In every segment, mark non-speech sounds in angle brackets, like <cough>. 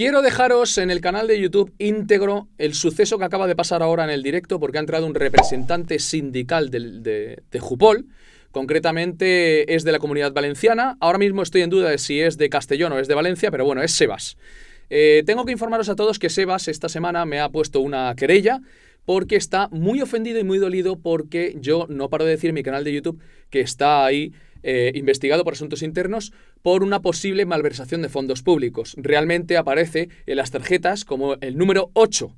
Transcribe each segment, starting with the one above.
Quiero dejaros en el canal de YouTube íntegro el suceso que acaba de pasar ahora en el directo porque ha entrado un representante sindical de, Jupol. Concretamente es de la comunidad valenciana. Ahora mismo estoy en duda de si es de Castellón o es de Valencia, pero bueno, es Sebas. Eh, tengo que informaros a todos que Sebas esta semana me ha puesto una querella porque está muy ofendido y muy dolido porque yo no paro de decir en mi canal de YouTube que está ahí eh, investigado por asuntos internos por una posible malversación de fondos públicos. Realmente aparece en las tarjetas como el número 8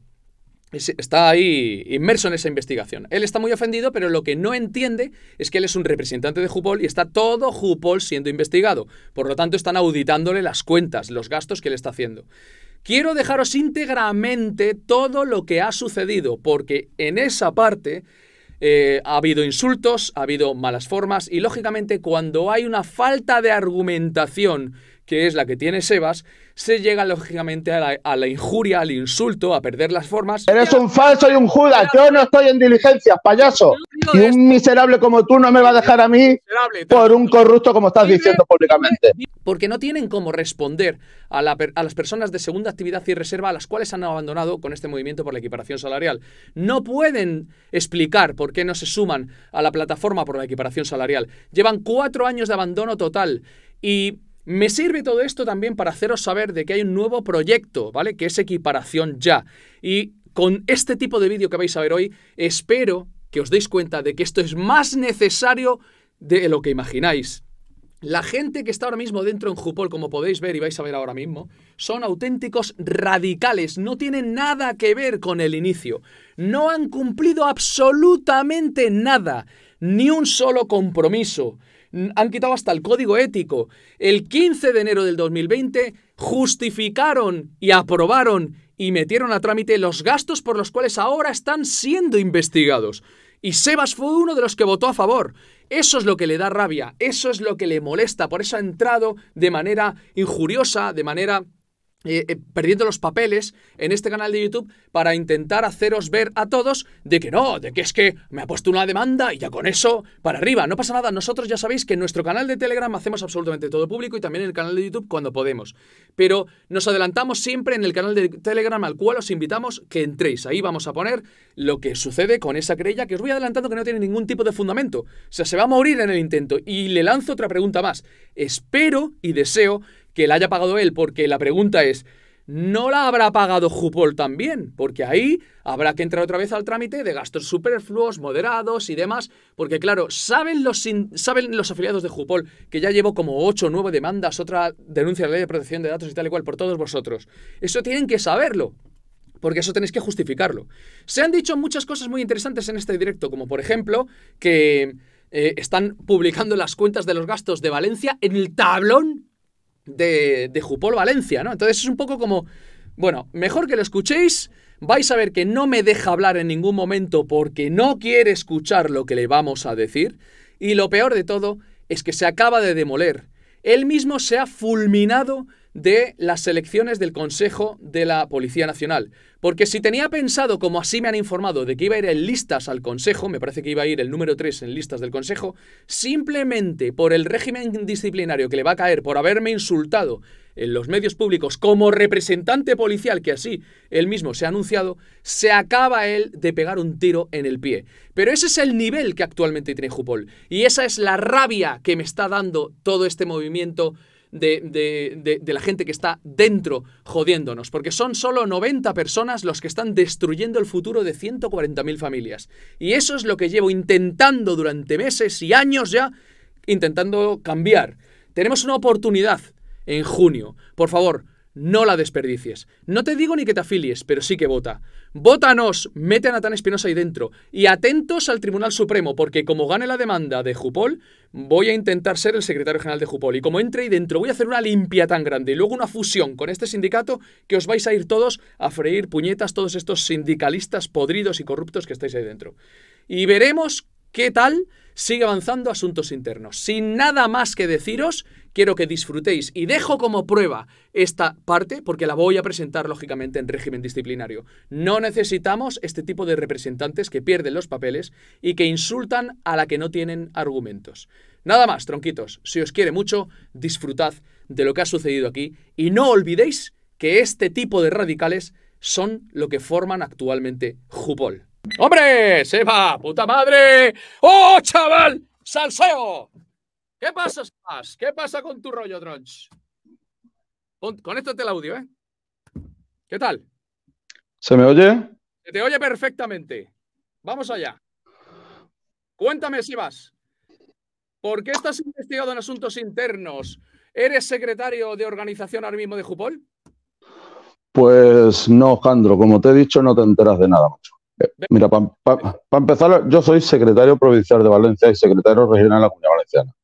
está ahí inmerso en esa investigación. Él está muy ofendido, pero lo que no entiende es que él es un representante de Jupol y está todo Jupol siendo investigado. Por lo tanto, están auditándole las cuentas, los gastos que él está haciendo. Quiero dejaros íntegramente todo lo que ha sucedido, porque en esa parte eh, ha habido insultos, ha habido malas formas y lógicamente cuando hay una falta de argumentación que es la que tiene Sebas, se llega lógicamente a la, injuria, al insulto, a perder las formas. Eres un falso y un judas, yo no estoy en diligencias, payaso. Y un miserable como tú no me va a dejar a mí por un corrupto como estás diciendo públicamente. Porque no tienen cómo responder a las personas de segunda actividad y reserva a las cuales han abandonado con este movimiento por la equiparación salarial. No pueden explicar por qué no se suman a la plataforma por la equiparación salarial. Llevan cuatro años de abandono total y me sirve todo esto también para haceros saber de que hay un nuevo proyecto, ¿vale? Que es equiparación ya. Y con este tipo de vídeo que vais a ver hoy, espero que os deis cuenta de que esto es más necesario de lo que imagináis. La gente que está ahora mismo dentro en Jupol, como podéis ver y vais a ver ahora mismo, son auténticos radicales, no tienen nada que ver con el inicio. No han cumplido absolutamente nada, ni un solo compromiso han quitado hasta el código ético. El 15 de enero del 2020 justificaron y aprobaron y metieron a trámite los gastos por los cuales ahora están siendo investigados. Y Sebas fue uno de los que votó a favor. Eso es lo que le da rabia, eso es lo que le molesta, por eso ha entrado de manera injuriosa, de manera eh, eh, perdiendo los papeles en este canal de YouTube para intentar haceros ver a todos de que no, de que es que me ha puesto una demanda y ya con eso para arriba, no pasa nada, nosotros ya sabéis que en nuestro canal de Telegram hacemos absolutamente todo público y también en el canal de YouTube cuando podemos, pero nos adelantamos siempre en el canal de Telegram al cual os invitamos que entréis, ahí vamos a poner lo que sucede con esa querella que os voy adelantando que no tiene ningún tipo de fundamento, o sea, se va a morir en el intento y le lanzo otra pregunta más, espero y deseo que la haya pagado él, porque la pregunta es, ¿no la habrá pagado Jupol también? Porque ahí habrá que entrar otra vez al trámite de gastos superfluos, moderados y demás, porque claro, saben los, saben los afiliados de Jupol que ya llevo como 8 o 9 demandas, otra denuncia de la ley de protección de datos y tal y cual por todos vosotros. Eso tienen que saberlo. Porque eso tenéis que justificarlo. Se han dicho muchas cosas muy interesantes en este directo, como por ejemplo que eh, están publicando las cuentas de los gastos de Valencia en el tablón de, de Jupol Valencia, ¿no? Entonces es un poco como, bueno, mejor que lo escuchéis, vais a ver que no me deja hablar en ningún momento porque no quiere escuchar lo que le vamos a decir, y lo peor de todo es que se acaba de demoler. Él mismo se ha fulminado de las elecciones del Consejo de la Policía Nacional. Porque si tenía pensado, como así me han informado, de que iba a ir en listas al Consejo, me parece que iba a ir el número 3 en listas del Consejo, simplemente por el régimen disciplinario que le va a caer por haberme insultado en los medios públicos como representante policial, que así él mismo se ha anunciado, se acaba él de pegar un tiro en el pie. Pero ese es el nivel que actualmente tiene Jupol. Y esa es la rabia que me está dando todo este movimiento de, de, de, la gente que está dentro jodiéndonos, porque son solo 90 personas los que están destruyendo el futuro de 140.000 familias. Y eso es lo que llevo intentando durante meses y años ya, intentando cambiar. Tenemos una oportunidad en junio. Por favor, no la desperdicies. No te digo ni que te afilies, pero sí que vota. Vótanos, mete a Natán Espinosa ahí dentro. Y atentos al Tribunal Supremo, porque como gane la demanda de Jupol, voy a intentar ser el secretario general de Jupol. Y como entre ahí dentro, voy a hacer una limpia tan grande y luego una fusión con este sindicato que os vais a ir todos a freír puñetas todos estos sindicalistas podridos y corruptos que estáis ahí dentro. Y veremos ¿Qué tal? Sigue avanzando asuntos internos. Sin nada más que deciros, quiero que disfrutéis y dejo como prueba esta parte porque la voy a presentar lógicamente en régimen disciplinario. No necesitamos este tipo de representantes que pierden los papeles y que insultan a la que no tienen argumentos. Nada más, tronquitos, si os quiere mucho, disfrutad de lo que ha sucedido aquí y no olvidéis que este tipo de radicales son lo que forman actualmente Jupol. ¡Hombre! ¡Se va! ¡Puta madre! ¡Oh, chaval! ¡Salseo! ¿Qué pasa, Sebas? ¿Qué pasa con tu rollo, Tronch? Conéctate el audio, ¿eh? ¿Qué tal? ¿Se me oye? Se te oye perfectamente. Vamos allá. Cuéntame, Sebas. ¿Por qué estás investigado en asuntos internos? ¿Eres secretario de organización ahora mismo de Jupol? Pues no, Jandro. Como te he dicho, no te enteras de nada, mucho. Mira, para empezar, yo soy secretario provincial de Valencia y secretario regional de la Comunidad Valenciana.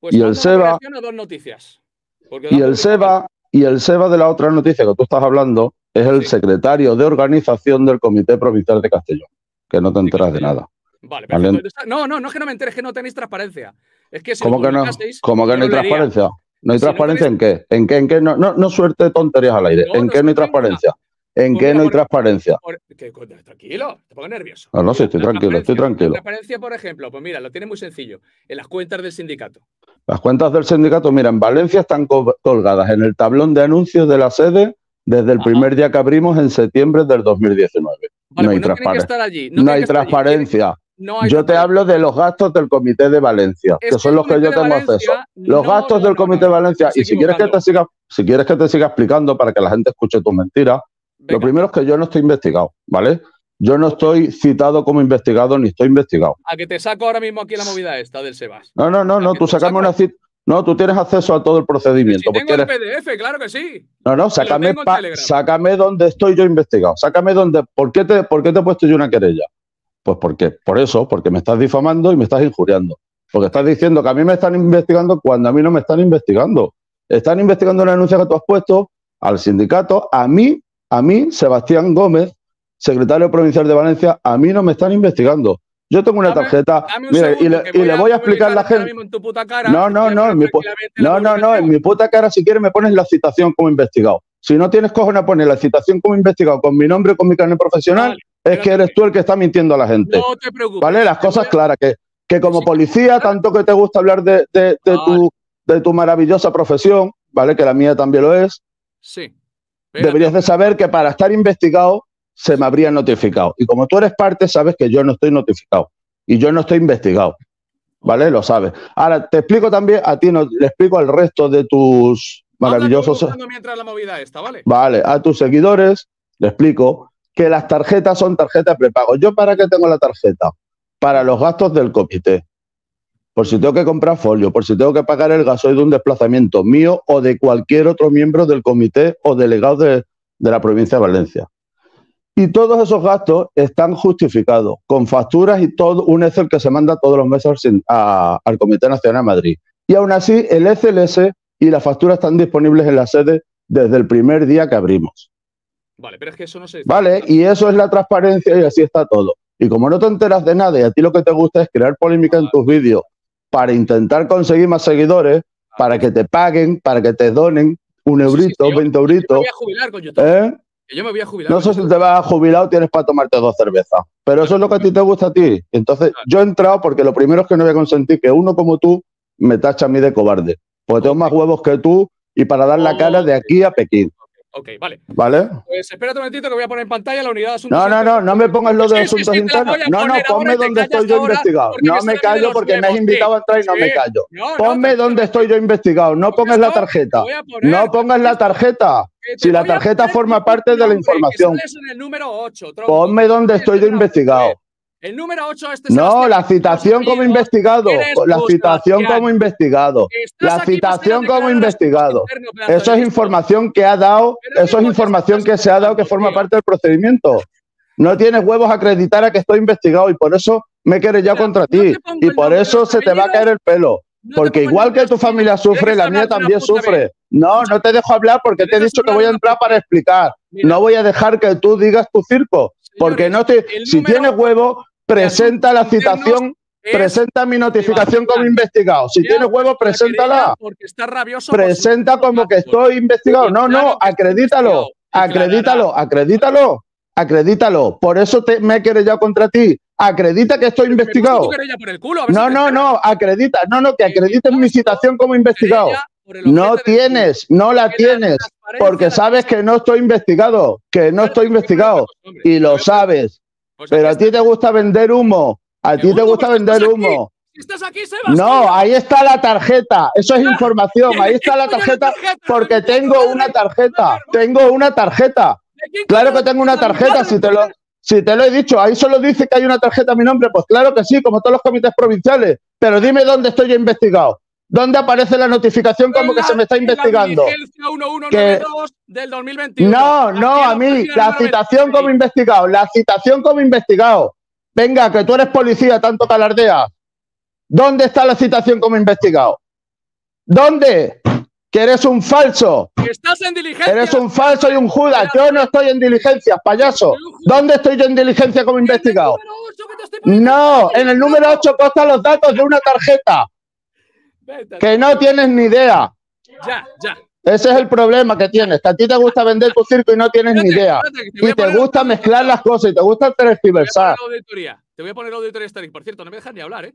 Pues y el SEBA. Dos noticias, y el SEBA. Y el SEBA de la otra noticia que tú estás hablando es el secretario de organización del Comité Provincial de Castellón, que no te enteras de nada. Vale, No, no, no es que no me enteres, es que no tenéis transparencia. Es que si ¿Cómo, que no? ¿Cómo que no hay transparencia? ¿No hay transparencia en qué? ¿En qué? En qué? No, no, suerte tonterías al aire. ¿En qué no hay transparencia? ¿En qué no hay transparencia? tranquilo, te pongo nervioso. No, no, sí, estoy tranquilo, estoy tranquilo. transparencia, por ejemplo, pues mira, lo tiene muy sencillo. En las cuentas del sindicato. Las cuentas del sindicato, mira, en Valencia están colgadas en el tablón de anuncios de la sede desde el primer día que abrimos en septiembre del 2019. no hay, transparencia. no hay transparencia. yo te hablo de los gastos del Comité de Valencia, que este son los que yo tengo acceso. Los gastos del Comité de Valencia, y si quieres, que te siga, si quieres que te siga explicando para que la gente escuche tus mentiras, lo primero es que yo no estoy investigado, ¿vale? Yo no estoy citado como investigado ni estoy investigado. A que te saco ahora mismo aquí la movida esta del Sebas. No, no, no, no, tú sacame una cita. No, tú tienes acceso a todo el procedimiento. Pues tengo el PDF, claro que sí. No, no, sácame, sácame donde estoy yo investigado. Sácame donde. ¿Por qué, te, ¿Por qué te he puesto yo una querella? Pues porque, por eso, porque me estás difamando y me estás injuriando. Porque estás diciendo que a mí me están investigando cuando a mí no me están investigando. Están investigando la denuncia que tú has puesto al sindicato, a mí a mí, Sebastián Gómez, secretario provincial de Valencia, a mí no me están investigando. Yo tengo una tarjeta y, le, voy, a explicar a la gente. no, no, no, en mi no, no, no, en mi puta cara si quieres me pones la citación como investigado. Si no tienes cojones a poner la citación como investigado con mi nombre, con mi carnet profesional, es que eres tú el que está mintiendo a la gente. No te preocupes. ¿Vale? Las cosas claras, que, que como policía, tanto que te gusta hablar de, tu, de tu maravillosa profesión, ¿vale? Que la mía también lo es. Sí. Deberías de saber que para estar investigado se me habría notificado. Y como tú eres parte, sabes que yo no estoy notificado y yo no estoy investigado. ¿Vale? Lo sabes. Ahora, te explico también, a ti no, le explico al resto de tus maravillosos... Mientras la movida ¿vale? Vale, a tus seguidores le explico que las tarjetas son tarjetas prepago. ¿Yo para qué tengo la tarjeta? Para los gastos del comité por si tengo que comprar folio, por si tengo que pagar el gasoil de un desplazamiento mío o de cualquier otro miembro del comité o delegado de, la provincia de Valencia. Y todos esos gastos están justificados con facturas y todo un Excel que se manda todos los meses al Comité Nacional de Madrid. Y aún así, el ECLS y la factura están disponibles en la sede desde el primer día que abrimos. Vale, pero es que eso no se... Vale, y eso es la transparencia y así está todo. Y como no te enteras de nada y a ti lo que te gusta es crear polémica en tus vídeos para intentar conseguir más seguidores, para que te paguen, para que te donen un eurito, 20 euritos. Yo me voy a jubilar con ¿Eh? Yo me voy a jubilar. No sé si te vas a jubilar o tienes para tomarte dos cervezas, pero eso es lo que a ti te gusta a ti. Entonces, yo he entrado porque lo primero es que no voy a consentir que uno como tú me tacha a mí de cobarde, porque tengo más huevos que tú y para dar la cara de aquí a Pekín. Ok, vale. Vale. Pues espérate un momentito que voy a poner en pantalla la unidad de asuntos No, no, no, no me pongas lo de asuntos internos. No, no, ponme donde estoy yo investigado. No me callo porque me has invitado a entrar y no me callo. ponme donde estoy yo investigado. No pongas la tarjeta. No pongas la tarjeta. Si la tarjeta forma parte de la información. Ponme donde estoy yo investigado. El número 8 este No, la citación como investigado. La citación como investigado. La citación como investigado. Eso es información que ha dado, eso es información que se ha dado que forma parte del procedimiento. No tienes huevos a acreditar a que estoy investigado y por eso me quieres ya contra ti. Y por eso se te va a caer el pelo. Porque igual que tu familia sufre, la mía también sufre. No, no te dejo hablar porque te he dicho que voy a entrar para explicar. No voy a dejar que tú digas tu circo. Porque no estoy si tienes huevo, presenta la citación, presenta mi notificación como investigado. Si tienes huevo, preséntala. Porque está rabioso. Presenta como que estoy investigado. No, no, acredítalo, acredítalo, acredítalo, acredítalo. Por eso te, me he ya contra ti. Acredita que estoy investigado. no, no, no, acredita, no, no, que eh, acredites mi citación como investigado. No tienes, no la tienes, porque sabes que no estoy investigado, que no estoy investigado y lo pues, sabes. Pues pero a ti te gusta vender humo, a ti te gusta pues vender humo. No, ahí está la tarjeta. Eso es información. Ahí está la <laughs> tarjeta porque tengo una tarjeta. Tengo una tarjeta. Claro que tengo una tarjeta. Si te lo, si te lo he dicho, ahí solo dice que hay una tarjeta a mi nombre. Pues claro que sí, como todos los comités provinciales. Pero dime dónde estoy investigado. ¿Dónde aparece la notificación como que se me está investigando? La 1192 del 2021. No, no, a mí, la citación como investigado, la citación como investigado. Venga, que tú eres policía, tanto calardea. ¿Dónde está la citación como investigado? ¿Dónde? Que eres un falso. Estás en diligencia. Eres un falso y un judas. Yo no estoy en diligencia, payaso. ¿Dónde estoy yo en diligencia como investigado? No, en el número 8 costan los datos de una tarjeta. Que no tienes ni idea. Ya, ya. Ese es el problema que tienes. A ti te gusta vender tu circo y no tienes ni idea. y te gusta mezclar las cosas y te gusta tergiversar. Te voy a poner auditoría estadística, Por cierto, no me dejas ni hablar, ¿eh?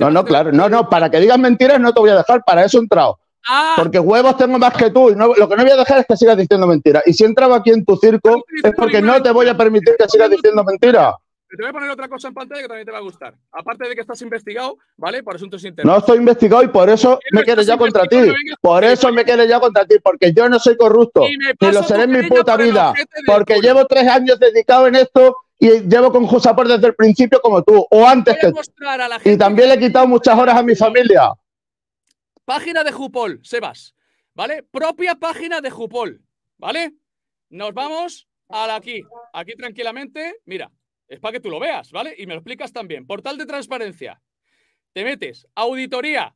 no, no, claro. No, no, para que digas mentiras no te voy a dejar. Para eso he entrado. Ah. Porque huevos tengo más que tú. Y lo que no voy a dejar es que sigas diciendo mentiras. Y si entraba aquí en tu circo es porque no te voy a permitir que sigas diciendo mentiras. Te voy a poner otra cosa en pantalla que también te va a gustar. Aparte de que estás investigado, ¿vale? Por asuntos internos. No estoy investigado y por eso me quedo ya contra ti. Por eso me quedo ya contra ti, porque yo no soy corrupto. Y lo seré en mi puta vida. Porque llevo tres años dedicado en esto y llevo con Jusapor desde el principio como tú, o antes que tú. Y también le he quitado muchas horas a mi familia. Página de Jupol, Sebas. ¿Vale? Propia página de Jupol. ¿Vale? Nos vamos a la aquí. Aquí tranquilamente. Mira. Es para que tú lo veas, ¿vale? Y me lo explicas también. Portal de transparencia. Te metes, auditoría,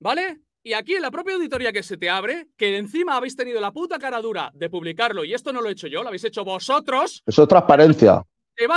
¿vale? Y aquí en la propia auditoría que se te abre, que encima habéis tenido la puta cara dura de publicarlo, y esto no lo he hecho yo, lo habéis hecho vosotros. Eso es transparencia.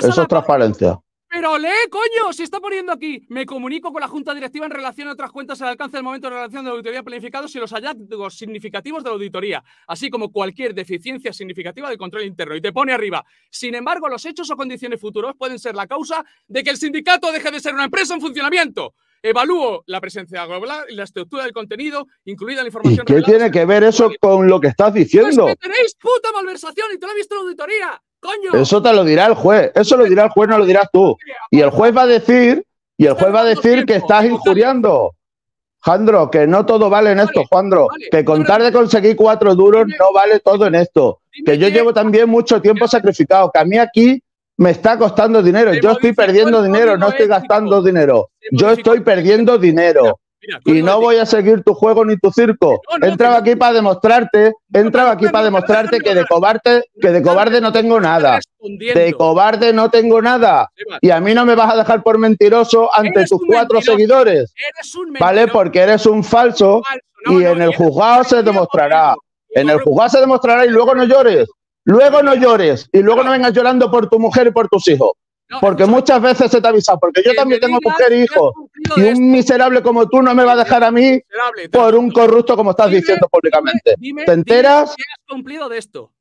Eso es transparencia. Pero lee, coño, se está poniendo aquí. Me comunico con la Junta Directiva en relación a otras cuentas al alcance del momento de relación de la auditoría planificados y los hallazgos significativos de la auditoría, así como cualquier deficiencia significativa del control interno. Y te pone arriba. Sin embargo, los hechos o condiciones futuros pueden ser la causa de que el sindicato deje de ser una empresa en funcionamiento. Evalúo la presencia global y la estructura del contenido, incluida la información. ¿Y ¿Qué tiene que ver eso con lo que estás pues diciendo? que tenéis puta malversación y te lo ha visto la auditoría. Eso te lo dirá el juez. Eso lo dirá el juez, no lo dirás tú. Y el juez va a decir, y el juez va a decir que estás injuriando. Jandro, que no todo vale en esto, Jandro. Que contar de conseguir cuatro duros no vale todo en esto. Que yo llevo también mucho tiempo sacrificado. Que a mí aquí me está costando dinero. Yo estoy perdiendo dinero, no estoy gastando dinero. Yo estoy perdiendo dinero y no voy a seguir tu juego ni tu circo. entraba aquí para demostrarte, entraba aquí para demostrarte que de cobarde, que de cobarde no tengo nada. De cobarde no tengo nada. Y a mí no me vas a dejar por mentiroso ante tus cuatro seguidores. ¿Vale? Porque eres un falso y en el juzgado se demostrará. En el juzgado se demostrará y luego no llores. Luego no llores y luego no vengas llorando por tu mujer y por tus hijos porque muchas veces se te avisa, porque yo también tengo mujer y hijo y un miserable como tú no me va a dejar a mí por un corrupto como estás diciendo públicamente. ¿Te enteras? ¿Qué has cumplido de esto?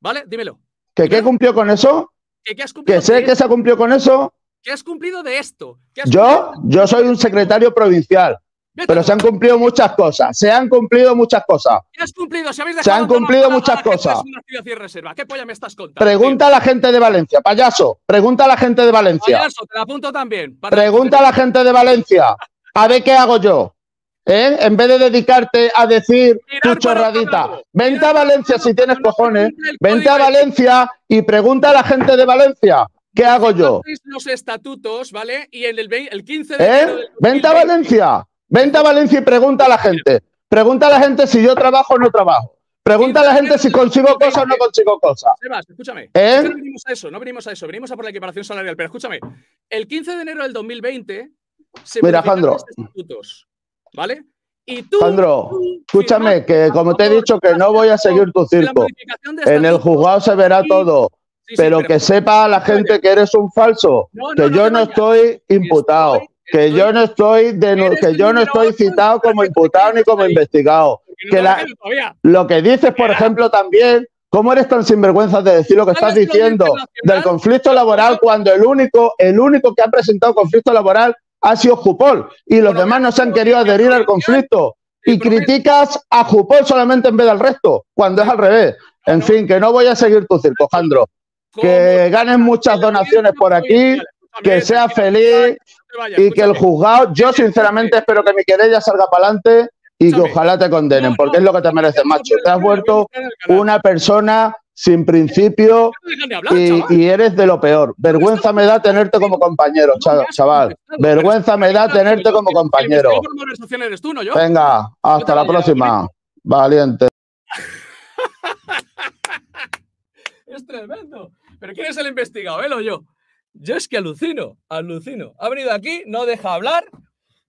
¿Vale? Dímelo. ¿Que qué cumplió con eso? ¿Que, qué sé que se ha cumplió con eso? ¿Qué has cumplido de esto? yo, yo soy un secretario provincial. Pero se han cumplido muchas cosas, se han cumplido muchas cosas. se han cumplido muchas cosas. Pregunta a la gente de Valencia, payaso. Pregunta a la gente de Valencia. te apunto también. Pregunta a la gente de Valencia. A ver qué hago yo. ¿eh? En vez de dedicarte a decir tu chorradita, vente a Valencia si tienes cojones, vente a Valencia y pregunta a la gente de Valencia. ¿Qué hago yo? Los estatutos, ¿vale? Y el, 15 de ¿Eh? Vente a Valencia. Vente a Valencia y pregunta a la gente. Pregunta a la gente si yo trabajo o no trabajo. Pregunta a la gente si consigo cosas o no consigo cosas. Sebas, escúchame. ¿Eh? No venimos a eso, no venimos a eso. Venimos a por la equiparación salarial. Pero escúchame, el 15 de enero del 2020 se Mira, Jandro. ¿vale? Y tú, escúchame, que como te he dicho, que no voy a seguir tu circo. En el juzgado se verá todo. pero, que sepa la gente que eres un falso, que yo no, estoy imputado que yo no estoy que yo no estoy citado como imputado ni como investigado. lo que dices, por ejemplo, también, ¿cómo eres tan sinvergüenza de decir lo que estás diciendo del conflicto laboral cuando el único, el único que ha presentado conflicto laboral ha sido Jupol y los demás no se han querido adherir al conflicto? Y criticas a Jupol solamente en vez del resto, cuando es al revés. En fin, que no voy a seguir tu circo, Jandro. Que ganes muchas donaciones por aquí, que seas feliz, y que el juzgado, yo sinceramente espero que mi querella salga para adelante y que ojalá te condenen, porque es lo que te mereces, macho. Te has vuelto una persona sin principio y, eres de lo peor. Vergüenza me da tenerte como compañero, chaval. Vergüenza me da tenerte como compañero. Venga, hasta la próxima. Valiente. Es tremendo. ¿Pero quién es el investigado, él o yo? Yo es que alucino, alucino. Ha venido aquí, no deja hablar,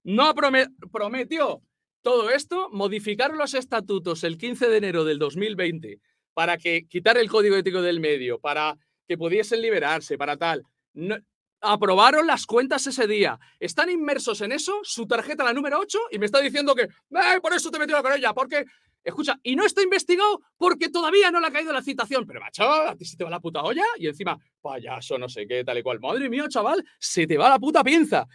no prometió todo esto, modificar los estatutos el 15 de enero del 2020 para que quitar el código ético del medio, para que pudiesen liberarse, para tal. aprobaron las cuentas ese día. Están inmersos en eso, su tarjeta la número 8, y me está diciendo que, por eso te metió con ella, porque Escucha, y no está investigado porque todavía no le ha caído la citación. Pero, macho, a ti se te va la puta olla y encima, payaso, no sé qué, tal y cual. Madre mía, chaval, se te va la puta pinza.